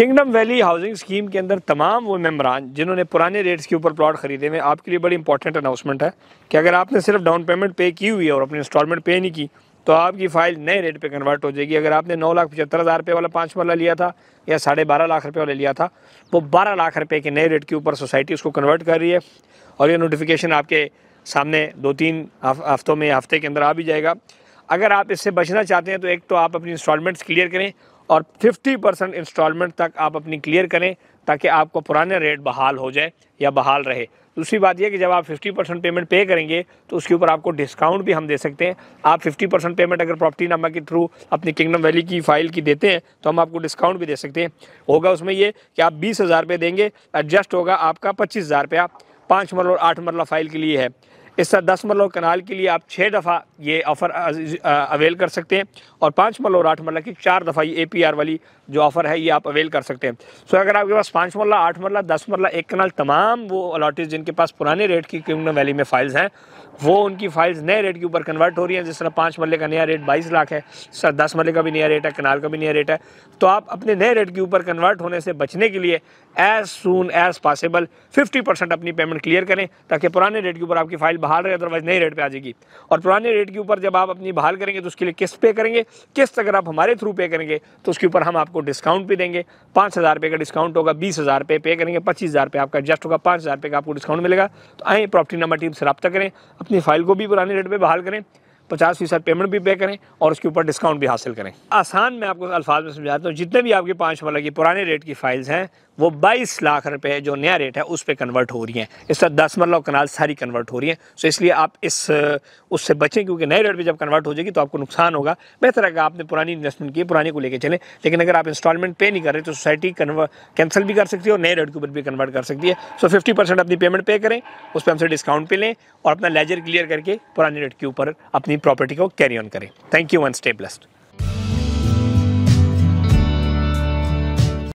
kingdom valley housing scheme के अंदर तमाम वो मेम्बरान जिन्होंने पुराने रेट्स के ऊपर प्लॉट खरीदे हुए आपके लिए बड़ी इंपॉर्टेंट अनाउंसमेंट है कि अगर आपने सिर्फ डाउन पेमेंट पे की हुई है और अपनी इंस्टॉलमेंट पे नहीं की तो आपकी फ़ाइल नए रेट पे कन्वर्ट हो जाएगी अगर आपने नौ लाख पचहत्तर हज़ार रुपये वाला पाँच वाला लिया था या साढ़े बारह लाख रुपये वाला लिया था वो बारह लाख रुपये के नए रेट के ऊपर सोसाइटी उसको कन्वर्ट कर रही है और ये नोटिफिकेशन आपके सामने दो तीन हफ्तों में हफ्ते के अंदर आ भी जाएगा अगर आप इससे बचना चाहते हैं तो एक तो आप अपनी इंस्टॉलमेंट्स क्लियर करें और 50 परसेंट इंस्टॉलमेंट तक आप अपनी क्लियर करें ताकि आपको पुराने रेट बहाल हो जाए या बहाल रहे दूसरी बात यह कि जब आप 50 परसेंट पेमेंट पे करेंगे तो उसके ऊपर आपको डिस्काउंट भी हम दे सकते हैं आप 50 परसेंट पेमेंट अगर प्रॉपर्टी नामा के थ्रू अपनी किंगडम वैली की फाइल की देते हैं तो हम आपको डिस्काउंट भी दे सकते हैं होगा उसमें ये कि आप बीस हज़ार देंगे एडजस्ट होगा आपका पच्चीस हज़ार पाँच मरल और आठ मरला फाइल के लिए है इस तरह दस और कनाल के लिए आप छः दफ़ा ये ऑफ़र अवेल कर सकते हैं और पाँच मरल और आठ मरला की चार दफ़ा ये ए पी आर वाली जो ऑफ़र है ये आप अवेल कर सकते हैं सो अगर आपके पास पाँच मरला आठ मरला दस मरला एक कनाल तमाम वो अलाटीज जिनके पास पुराने रेट की किंगडम वैली में फ़ाइल्स हैं वो उनकी फ़ाइल्स नए रेट के ऊपर कन्वर्ट हो रही हैं जिस तरह पाँच मरल का नया रेट बाईस लाख है इस तरह दस मरल का भी नया रेट है कनाल का भी नया रेट है तो आप अपने नए रेट के ऊपर कन्वर्ट होने से बचने के लिए as soon as possible fifty percent अपनी पेमेंट क्लियर करें ताकि पुराने रेट के ऊपर आपकी फ़ाइल बहाल रहे अदरवाइज नए रेट पे आ जाएगी और पुराने रेट के ऊपर जब आप अपनी बहाल करेंगे तो उसके लिए किस्त पे करेंगे किस्त अगर आप हमारे थ्रू पे करेंगे तो उसके ऊपर हम आपको डिस्काउंट भी देंगे पाँच हज़ार रुपये का डिस्काउंट होगा बीस हज़ार रुपये पे करेंगे पच्चीस हज़ार रुपये आपका एडजस्ट होगा पाँच हज़ार रुपये का आपको डिस्काउंट मिलेगा तो आए प्रॉपर्टी नंबर टीम से रब्ता करें अपनी फाइल को भी पुराने रेट पर बहाल करें पचास फीसद पेमेंट भी पे करें और उसके ऊपर डिस्काउंट भी हासिल करें आसान मैं आपको अल्फाज में समझाता हूँ जितने भी आपके पाँच वाला की पुराने रेट की फाइल्स हैं वो 22 लाख रुपए जो नया रेट है उस पर कन्वर्ट हो रही हैं इस तरह दस मरला कनाल सारी कन्वर्ट हो रही हैं सो इसलिए आप इस उससे बचें क्योंकि नए रेट पर जब कन्वर्ट हो जाएगी तो आपको नुकसान होगा बेहतर है कि आपने पुरानी इन्वेस्टमेंट की पुराने को लेकर चलें लेकिन अगर आप इंस्टॉलमेंट पे नहीं कर रहे तो सोसाइटी कैंसिल भी कर सकती है और नए रेट के ऊपर भी कन्वर्ट कर सकती है सो फिफ्टी अपनी पेमेंट पे करें उस पर हमसे डिस्काउंट पे लें और अपना लेजर क्लियर करके पुराने रेट के ऊपर अपनी प्रॉपर्टी को कैरी ऑन करें thank you one stay blessed